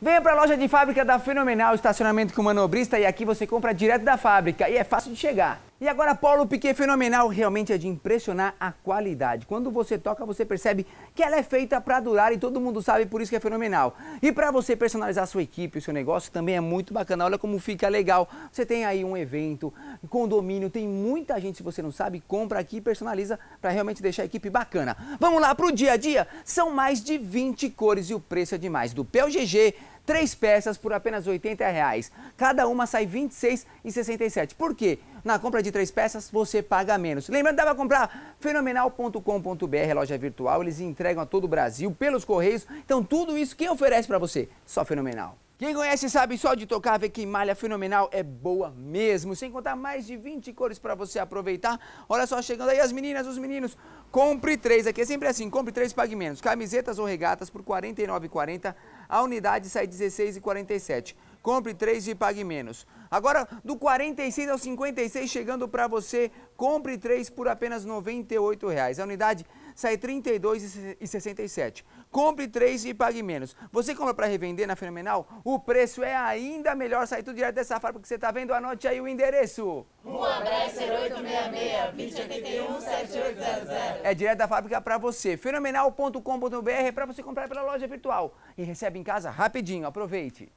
Venha para a loja de fábrica da Fenomenal Estacionamento com Manobrista e aqui você compra direto da fábrica e é fácil de chegar. E agora, Paulo Piquet, fenomenal, realmente é de impressionar a qualidade. Quando você toca, você percebe que ela é feita para durar e todo mundo sabe, por isso que é fenomenal. E para você personalizar a sua equipe, o seu negócio, também é muito bacana. Olha como fica legal. Você tem aí um evento, condomínio, tem muita gente, se você não sabe, compra aqui e personaliza para realmente deixar a equipe bacana. Vamos lá para o dia a dia? São mais de 20 cores e o preço é demais. Do PLGG Três peças por apenas R$ Reais. Cada uma sai R$ 26,67. Por quê? Na compra de três peças, você paga menos. Lembrando, dá para comprar fenomenal.com.br, loja virtual. Eles entregam a todo o Brasil pelos correios. Então, tudo isso quem oferece para você? Só Fenomenal. Quem conhece sabe só de tocar ver que malha fenomenal é boa mesmo. Sem contar mais de 20 cores para você aproveitar. Olha só, chegando aí as meninas, os meninos. Compre três, aqui é sempre assim, compre três, pague menos. Camisetas ou regatas por R$ 49,40 a unidade sai 16 e 47. Compre 3 e pague menos. Agora, do 46 ao 56, chegando para você, compre 3 por apenas R$ 98,00. A unidade sai R$ 32,67. Compre 3 e pague menos. Você compra para revender na Fenomenal? O preço é ainda melhor. Sai tudo direto dessa fábrica que você está vendo. Anote aí o endereço. Rua Bresser 866, 2081 7800. É direto da fábrica para você. Fenomenal.com.br é para você comprar pela loja virtual. E recebe em casa rapidinho. Aproveite.